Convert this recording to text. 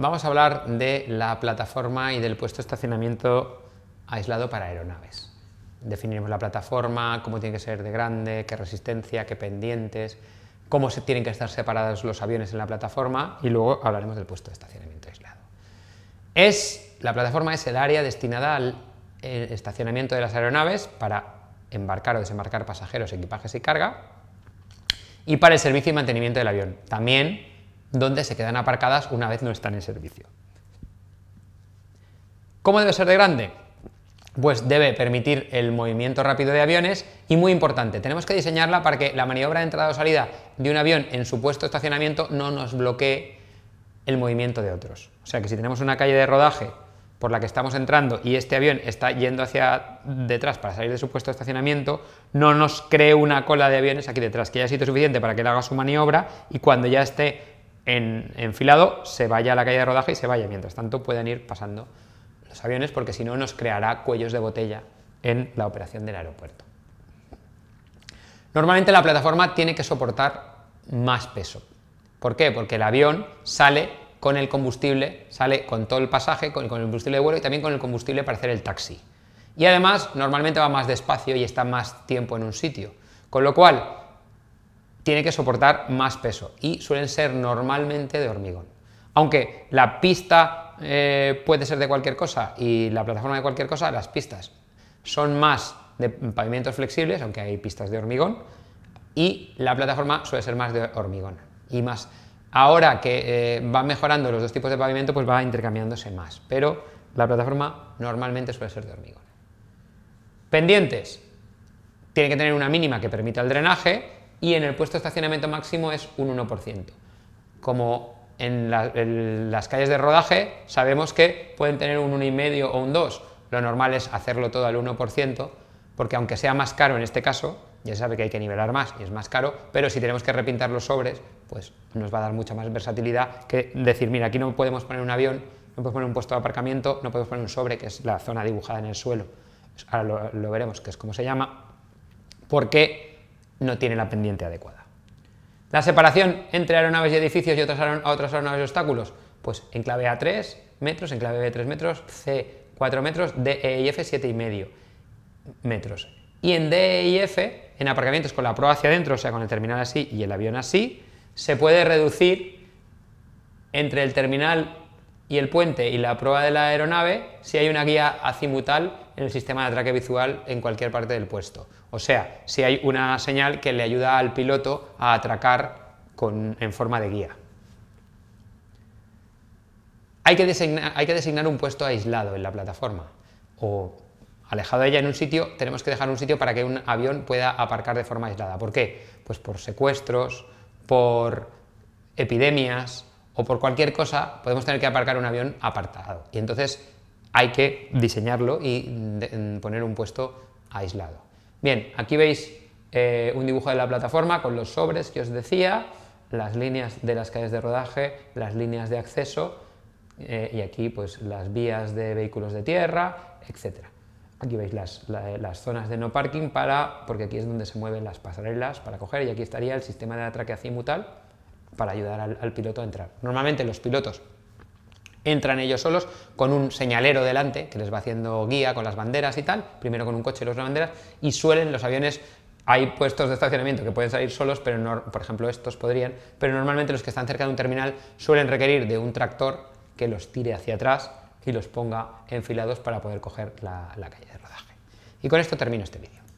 Vamos a hablar de la plataforma y del puesto de estacionamiento aislado para aeronaves. Definiremos la plataforma, cómo tiene que ser de grande, qué resistencia, qué pendientes, cómo tienen que estar separados los aviones en la plataforma y luego hablaremos del puesto de estacionamiento aislado. Es, la plataforma es el área destinada al eh, estacionamiento de las aeronaves para embarcar o desembarcar pasajeros, equipajes y carga y para el servicio y mantenimiento del avión. También donde se quedan aparcadas una vez no están en servicio. ¿Cómo debe ser de grande? Pues debe permitir el movimiento rápido de aviones y muy importante, tenemos que diseñarla para que la maniobra de entrada o salida de un avión en su puesto de estacionamiento no nos bloquee el movimiento de otros. O sea que si tenemos una calle de rodaje por la que estamos entrando y este avión está yendo hacia detrás para salir de su puesto de estacionamiento, no nos cree una cola de aviones aquí detrás, que ya sido suficiente para que le haga su maniobra y cuando ya esté enfilado, se vaya a la calle de rodaje y se vaya. Mientras tanto pueden ir pasando los aviones porque si no nos creará cuellos de botella en la operación del aeropuerto. Normalmente la plataforma tiene que soportar más peso. ¿Por qué? Porque el avión sale con el combustible, sale con todo el pasaje, con, con el combustible de vuelo y también con el combustible para hacer el taxi. Y además normalmente va más despacio y está más tiempo en un sitio. Con lo cual, tiene que soportar más peso y suelen ser normalmente de hormigón. Aunque la pista eh, puede ser de cualquier cosa y la plataforma de cualquier cosa, las pistas son más de pavimentos flexibles, aunque hay pistas de hormigón, y la plataforma suele ser más de hormigón y más. Ahora que eh, van mejorando los dos tipos de pavimento, pues va intercambiándose más, pero la plataforma normalmente suele ser de hormigón. Pendientes. Tiene que tener una mínima que permita el drenaje y en el puesto de estacionamiento máximo es un 1%. Como en, las calles de rodaje sabemos que pueden tener un 1,5 o un 2, lo normal es hacerlo todo al 1%, porque aunque sea más caro en este caso, ya se sabe que hay que nivelar más y es más caro, pero si tenemos que repintar los sobres, pues nos va a dar mucha más versatilidad que decir, mira, aquí no podemos poner un avión, no podemos poner un puesto de aparcamiento, no podemos poner un sobre, que es la zona dibujada en el suelo. Ahora lo, lo veremos, que es como se llama, porque no tiene la pendiente adecuada. La separación entre aeronaves y edificios y otras, aeronaves y obstáculos, pues en clave A 3 metros, en clave B 3 metros, C 4 metros, D, E y F 7,5 metros. Y en D, E y F, en aparcamientos con la proa hacia adentro, o sea, con el terminal así y el avión así, se puede reducir entre el terminal y el puente y la prueba de la aeronave si hay una guía azimutal en el sistema de atraque visual en cualquier parte del puesto. O sea, si hay una señal que le ayuda al piloto a atracar en forma de guía. Hay que, hay que designar un puesto aislado en la plataforma o alejado de ella en un sitio, tenemos que dejar un sitio para que un avión pueda aparcar de forma aislada. ¿Por qué? Pues por secuestros, por epidemias, o por cualquier cosa podemos tener que aparcar un avión apartado. Y entonces hay que diseñarlo y poner un puesto aislado. Bien, aquí veis eh, un dibujo de la plataforma con los sobres que os decía, las líneas de las calles de rodaje, las líneas de acceso eh, y aquí pues las vías de vehículos de tierra, etc. Aquí veis las, zonas de no parking para, porque aquí es donde se mueven las pasarelas para coger y aquí estaría el sistema de atraque acimutal para ayudar al, piloto a entrar. Normalmente los pilotos entran ellos solos con un señalero delante que les va haciendo guía con las banderas y tal, primero con un coche y luego banderas, y suelen los aviones hay puestos de estacionamiento que pueden salir solos, pero no, por ejemplo estos podrían, pero normalmente los que están cerca de un terminal suelen requerir de un tractor que los tire hacia atrás y los ponga enfilados para poder coger la calle de rodaje. Y con esto termino este vídeo.